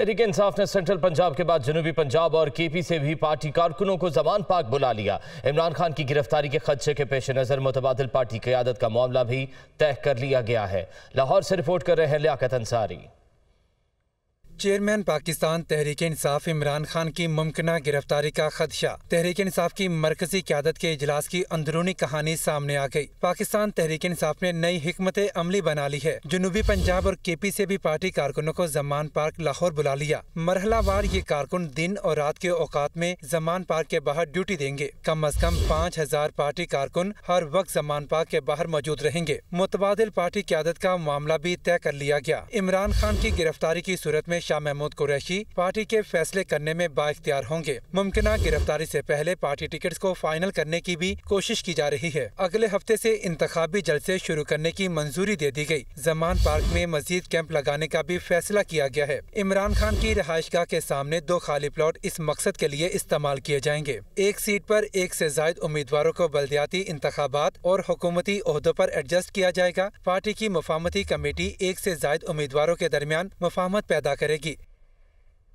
तहरीक इंसाफ ने सेंट्रल पंजाब के बाद जनूबी पंजाब और के पी से भी पार्टी कारकुनों को जमान पाक बुला लिया इमरान खान की गिरफ्तारी के खदशे के पेश नज़र मुतबादल पार्टी क्यादत का मामला भी तय कर लिया गया है लाहौर से रिपोर्ट कर रहे हैं लियाकत अंसारी चेयरमैन पाकिस्तान तहरीक इंसाफ इमरान खान की मुमकिन गिरफ्तारी का खदशा तहरीक इंसाफ की मरकजी क्यादत के इजलास की अंदरूनी कहानी सामने आ गई पाकिस्तान तहरीक इंसाफ ने नई हमत अमली बना ली है जनूबी पंजाब और के पी से भी पार्टी कारकुनों को जमान पार्क लाहौर बुला लिया मरहलावार ये कारकुन दिन और रात के औकात में जमान पार्क के बाहर ड्यूटी देंगे कम अज कम पाँच हजार पार्टी कारकुन हर वक्त जमान पार्क के बाहर मौजूद रहेंगे मुतबाद पार्टी क्यादत का मामला भी तय कर लिया गया इमरान खान की गिरफ्तारी की सूरत में शाह महमूद कुरैशी पार्टी के फैसले करने में बाख्तियार होंगे मुमकिन गिरफ्तारी से पहले पार्टी टिकट को फाइनल करने की भी कोशिश की जा रही है अगले हफ्ते से इंतबी जलसे शुरू करने की मंजूरी दे दी गयी जमान पार्क में मजीद कैंप लगाने का भी फैसला किया गया है इमरान खान की रहायश के सामने दो खाली प्लॉट इस मकसद के लिए इस्तेमाल किए जाएंगे एक सीट पर एक से जायद उम्मीदवारों को बल्दियाती इंतबात और हुकूमती अहदों पर एडजस्ट किया जाएगा पार्टी की मुफामती कमेटी एक से जायद उम्मीदवारों के दरमियान मुफामत पैदा करेगी like it